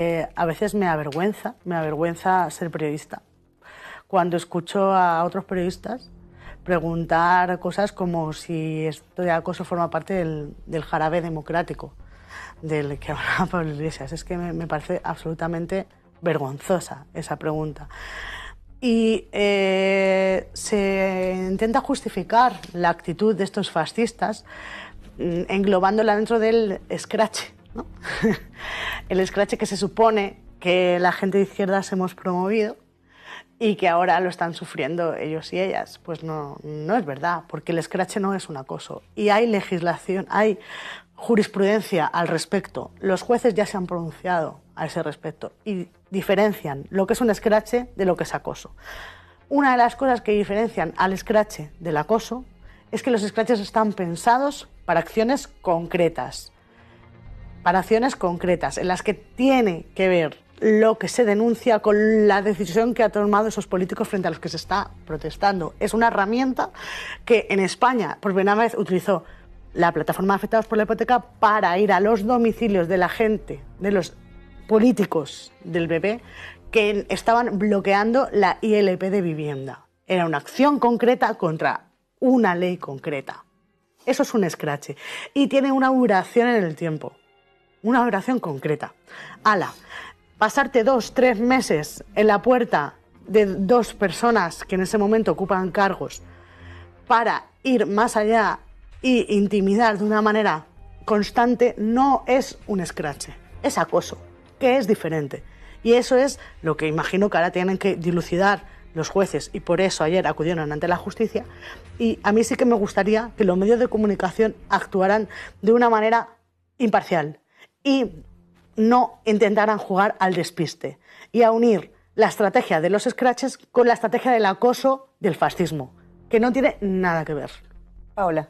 Eh, a veces me avergüenza, me avergüenza ser periodista. Cuando escucho a otros periodistas preguntar cosas como si esto de acoso forma parte del, jarabe democrático del que hablaba Pablo Iglesias. Es que me, parece absolutamente vergonzosa esa pregunta. Y eh, se intenta justificar la actitud de estos fascistas mm, englobándola dentro del scratch. ¿no? el escrache que se supone que la gente de izquierdas hemos promovido y que ahora lo están sufriendo ellos y ellas. Pues no, no es verdad, porque el escrache no es un acoso. Y hay legislación, hay jurisprudencia al respecto. Los jueces ya se han pronunciado a ese respecto y diferencian lo que es un escrache de lo que es acoso. Una de las cosas que diferencian al escrache del acoso es que los escraches están pensados para acciones concretas, acciones concretas en las que tiene que ver lo que se denuncia con la decisión que ha tomado esos políticos frente a los que se está protestando. Es una herramienta que en España por primera vez utilizó la plataforma afectados por la hipoteca para ir a los domicilios de la gente, de los políticos del bebé, que estaban bloqueando la ILP de vivienda. Era una acción concreta contra una ley concreta. Eso es un escrache y tiene una duración en el tiempo una oración concreta. Ala, pasarte dos, tres meses en la puerta de dos personas que en ese momento ocupan cargos para ir más allá y intimidar de una manera constante no es un escrache, es acoso, que es diferente. Y eso es lo que imagino que ahora tienen que dilucidar los jueces y por eso ayer acudieron ante la justicia. Y a mí sí que me gustaría que los medios de comunicación actuaran de una manera imparcial, y no intentaran jugar al despiste y a unir la estrategia de los scratches con la estrategia del acoso del fascismo, que no tiene nada que ver. Paola.